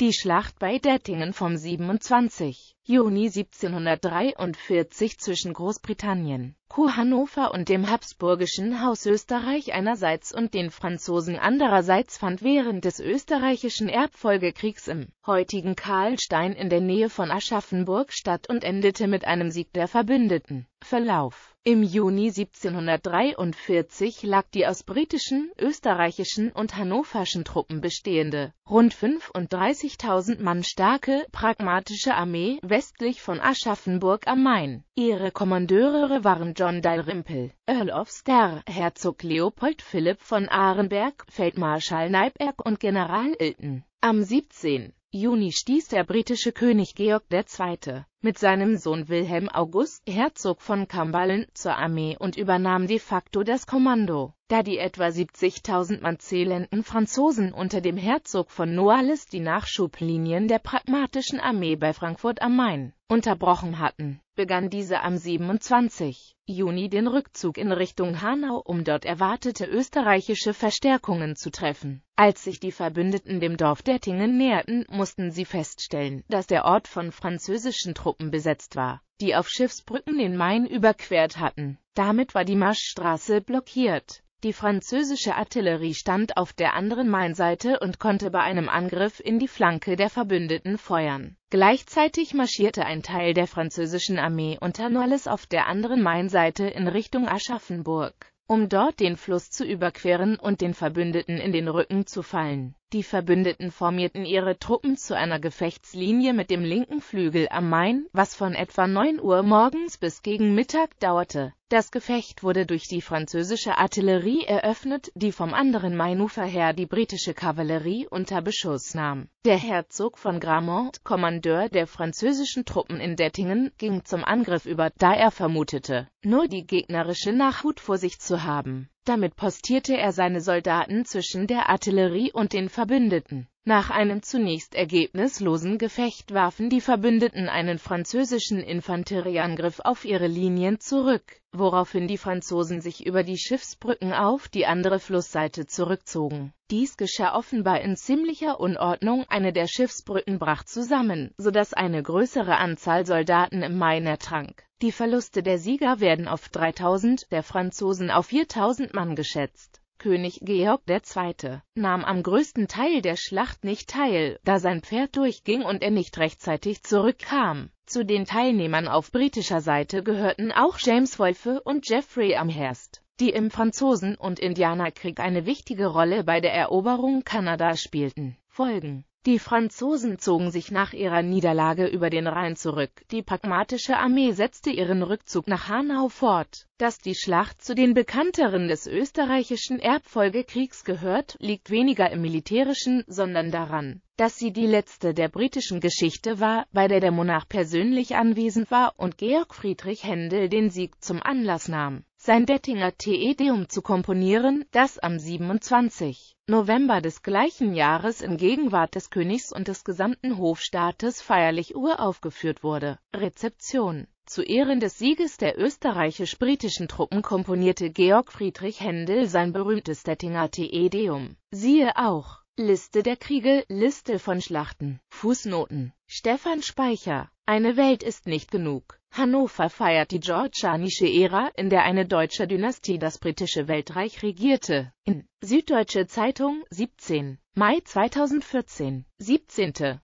Die Schlacht bei Dettingen vom 27. Juni 1743 zwischen Großbritannien, Ku Hannover und dem habsburgischen Haus Österreich einerseits und den Franzosen andererseits fand während des österreichischen Erbfolgekriegs im heutigen Karlstein in der Nähe von Aschaffenburg statt und endete mit einem Sieg der Verbündeten. Verlauf Im Juni 1743 lag die aus britischen, österreichischen und hannoverschen Truppen bestehende, rund 35.000 Mann starke, pragmatische Armee, westlich von Aschaffenburg am Main. Ihre Kommandeure waren John Dalrymple, Earl of Ster, Herzog Leopold Philipp von Arenberg, Feldmarschall Neiberg und General Ilton. Am 17. Juni stieß der britische König Georg II mit seinem Sohn Wilhelm August, Herzog von Kambalen, zur Armee und übernahm de facto das Kommando. Da die etwa 70.000 Mann zählenden Franzosen unter dem Herzog von Noailles die Nachschublinien der pragmatischen Armee bei Frankfurt am Main unterbrochen hatten, begann diese am 27. Juni den Rückzug in Richtung Hanau, um dort erwartete österreichische Verstärkungen zu treffen. Als sich die Verbündeten dem Dorf Dettingen näherten, mussten sie feststellen, dass der Ort von französischen Truppen Truppen besetzt war, die auf Schiffsbrücken den Main überquert hatten. Damit war die Marschstraße blockiert. Die französische Artillerie stand auf der anderen Mainseite und konnte bei einem Angriff in die Flanke der Verbündeten feuern. Gleichzeitig marschierte ein Teil der französischen Armee unter Nolles auf der anderen Mainseite in Richtung Aschaffenburg, um dort den Fluss zu überqueren und den Verbündeten in den Rücken zu fallen. Die Verbündeten formierten ihre Truppen zu einer Gefechtslinie mit dem linken Flügel am Main, was von etwa 9 Uhr morgens bis gegen Mittag dauerte. Das Gefecht wurde durch die französische Artillerie eröffnet, die vom anderen Mainufer her die britische Kavallerie unter Beschuss nahm. Der Herzog von Gramont, Kommandeur der französischen Truppen in Dettingen, ging zum Angriff über, da er vermutete, nur die gegnerische Nachhut vor sich zu haben. Damit postierte er seine Soldaten zwischen der Artillerie und den Verbündeten. Nach einem zunächst ergebnislosen Gefecht warfen die Verbündeten einen französischen Infanterieangriff auf ihre Linien zurück, woraufhin die Franzosen sich über die Schiffsbrücken auf die andere Flussseite zurückzogen. Dies geschah offenbar in ziemlicher Unordnung, eine der Schiffsbrücken brach zusammen, sodass eine größere Anzahl Soldaten im Main ertrank. Die Verluste der Sieger werden auf 3000, der Franzosen auf 4000 Mann geschätzt. König Georg II. nahm am größten Teil der Schlacht nicht teil, da sein Pferd durchging und er nicht rechtzeitig zurückkam. Zu den Teilnehmern auf britischer Seite gehörten auch James Wolfe und Geoffrey Amherst, die im Franzosen- und Indianerkrieg eine wichtige Rolle bei der Eroberung Kanadas spielten. Folgen die Franzosen zogen sich nach ihrer Niederlage über den Rhein zurück. Die pragmatische Armee setzte ihren Rückzug nach Hanau fort. Dass die Schlacht zu den bekannteren des österreichischen Erbfolgekriegs gehört, liegt weniger im militärischen, sondern daran, dass sie die letzte der britischen Geschichte war, bei der der Monarch persönlich anwesend war und Georg Friedrich Händel den Sieg zum Anlass nahm sein Dettinger Te Deum zu komponieren, das am 27. November des gleichen Jahres in Gegenwart des Königs und des gesamten Hofstaates feierlich uraufgeführt wurde. Rezeption zu Ehren des Sieges der österreichisch-britischen Truppen komponierte Georg Friedrich Händel sein berühmtes Dettinger Te Deum. Siehe auch Liste der Kriege, Liste von Schlachten, Fußnoten Stefan Speicher, Eine Welt ist nicht genug. Hannover feiert die georgianische Ära, in der eine deutsche Dynastie das britische Weltreich regierte. In Süddeutsche Zeitung, 17. Mai 2014, 17.